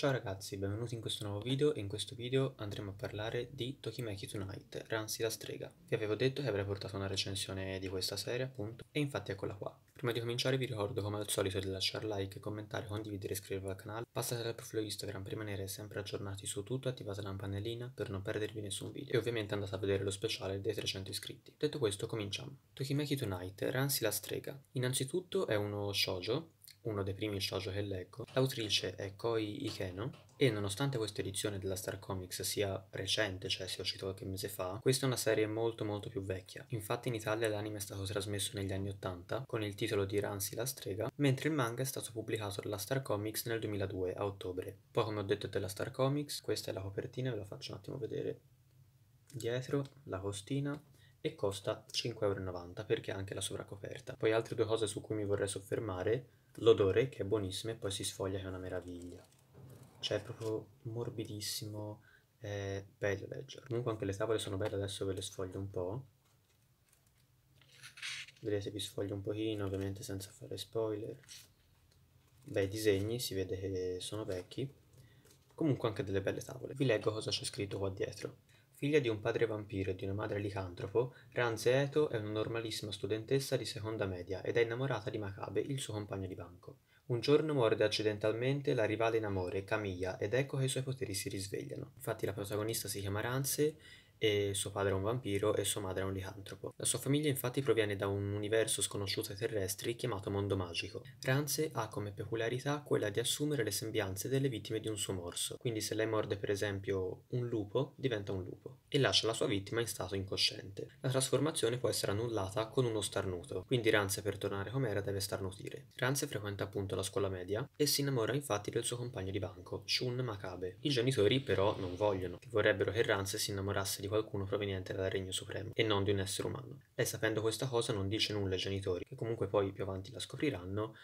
Ciao ragazzi, benvenuti in questo nuovo video e in questo video andremo a parlare di Tokimeki Tonight, Ransi la strega. Vi avevo detto che avrei portato una recensione di questa serie appunto, e infatti eccola qua. Prima di cominciare vi ricordo come al solito di lasciare like, commentare, condividere e iscrivervi al canale, passate al profilo Instagram per rimanere sempre aggiornati su tutto, attivate la campanellina per non perdervi nessun video e ovviamente andate a vedere lo speciale dei 300 iscritti. Detto questo cominciamo. Tokimeki Tonight, Ransi la strega. Innanzitutto è uno shoujo uno dei primi shoujo che leggo. L'autrice è Koi Ikeno e nonostante questa edizione della Star Comics sia recente, cioè sia uscita qualche mese fa, questa è una serie molto molto più vecchia. Infatti in Italia l'anime è stato trasmesso negli anni 80 con il titolo di Ranzi la strega, mentre il manga è stato pubblicato dalla Star Comics nel 2002 a ottobre. Poi come ho detto della Star Comics, questa è la copertina, ve la faccio un attimo vedere dietro, la costina e costa 5,90€ perché ha anche la sovracoperta. Poi altre due cose su cui mi vorrei soffermare, l'odore che è buonissimo e poi si sfoglia che è una meraviglia. Cioè è proprio morbidissimo, è bello leggere. Comunque anche le tavole sono belle, adesso ve le sfoglio un po'. Vedete vi sfoglio un pochino, ovviamente senza fare spoiler. Beh, i disegni si vede che sono vecchi. Comunque anche delle belle tavole. Vi leggo cosa c'è scritto qua dietro. Figlia di un padre vampiro e di una madre licantropo, Ranze Eto è una normalissima studentessa di seconda media ed è innamorata di Macabe, il suo compagno di banco. Un giorno morde accidentalmente la rivale in amore, Camilla, ed ecco che i suoi poteri si risvegliano. Infatti la protagonista si chiama Ranze e suo padre è un vampiro e sua madre è un licantropo. La sua famiglia infatti proviene da un universo sconosciuto ai terrestri chiamato mondo magico. Ranze ha come peculiarità quella di assumere le sembianze delle vittime di un suo morso, quindi se lei morde per esempio un lupo diventa un lupo e lascia la sua vittima in stato incosciente. La trasformazione può essere annullata con uno starnuto, quindi Ranze per tornare com'era deve starnutire. Ranze frequenta appunto la scuola media e si innamora infatti del suo compagno di banco, Shun Makabe. I genitori però non vogliono, che vorrebbero che Ranze si innamorasse di qualcuno proveniente dal Regno Supremo e non di un essere umano. Lei sapendo questa cosa non dice nulla ai genitori, che comunque poi più avanti la scopriranno,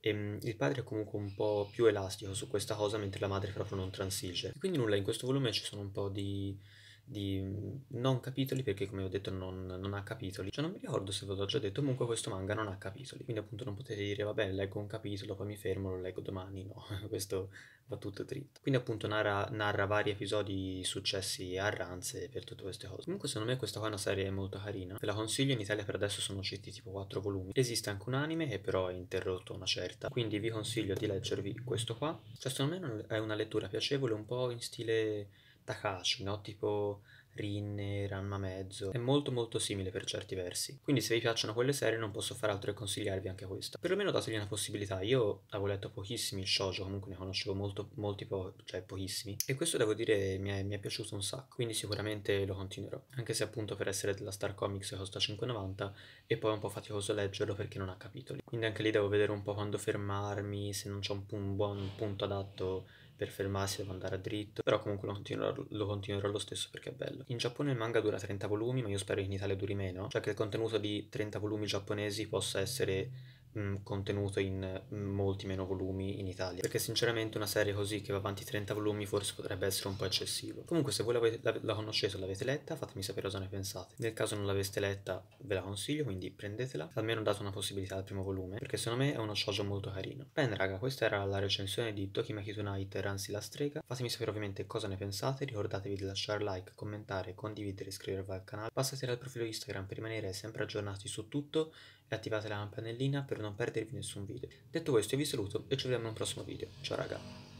e ehm, il padre è comunque un po' più elastico su questa cosa mentre la madre proprio non transige. quindi nulla, in questo volume ci sono un po' di di mhmm, non capitoli perché come ho detto non, non ha capitoli cioè non mi ricordo se ve l'ho già detto comunque questo manga non ha capitoli quindi appunto non potete dire vabbè leggo un capitolo poi mi fermo lo leggo domani no questo va tutto dritto quindi appunto narra, narra vari episodi successi a Ranze per tutte queste cose comunque secondo me questa qua è una serie molto carina ve la consiglio in Italia per adesso sono usciti tipo 4 volumi esiste anche un anime che però è interrotto una certa quindi vi consiglio di leggervi questo qua cioè secondo me è una lettura piacevole un po' in stile Takashi, no? Tipo Rinne, Ranma Mezzo. È molto molto simile per certi versi. Quindi se vi piacciono quelle serie non posso fare altro che consigliarvi anche questa. Perlomeno dategli una possibilità. Io avevo letto pochissimi shoujo, comunque ne conoscevo molto, molti po cioè pochissimi. E questo devo dire mi è, mi è, piaciuto un sacco. Quindi sicuramente lo continuerò. Anche se appunto per essere della Star Comics costa 5,90 e poi è un po' faticoso leggerlo perché non ha capitoli. Quindi anche lì devo vedere un po' quando fermarmi, se non c'è un, un buon punto adatto per fermarsi, devo andare a dritto, però comunque lo continuerò, lo continuerò lo stesso perché è bello. In Giappone il manga dura 30 volumi, ma io spero che in Italia duri meno, cioè che il contenuto di 30 volumi giapponesi possa essere Mm, contenuto in mm, molti meno volumi in Italia, perché sinceramente una serie così che va avanti 30 volumi forse potrebbe essere un po' eccessivo. Comunque se voi la, la conoscete o l'avete letta fatemi sapere cosa ne pensate. Nel caso non l'aveste letta ve la consiglio, quindi prendetela, almeno date una possibilità al primo volume, perché secondo me è uno shoujo molto carino. Bene raga, questa era la recensione di Tokimaki Tonight Ranzi la strega, fatemi sapere ovviamente cosa ne pensate, ricordatevi di lasciare like, commentare, condividere, iscrivervi al canale, passate al profilo Instagram per rimanere sempre aggiornati su tutto e attivate la campanellina per non non perdervi nessun video. Detto questo io vi saluto e ci vediamo in un prossimo video. Ciao ragazzi!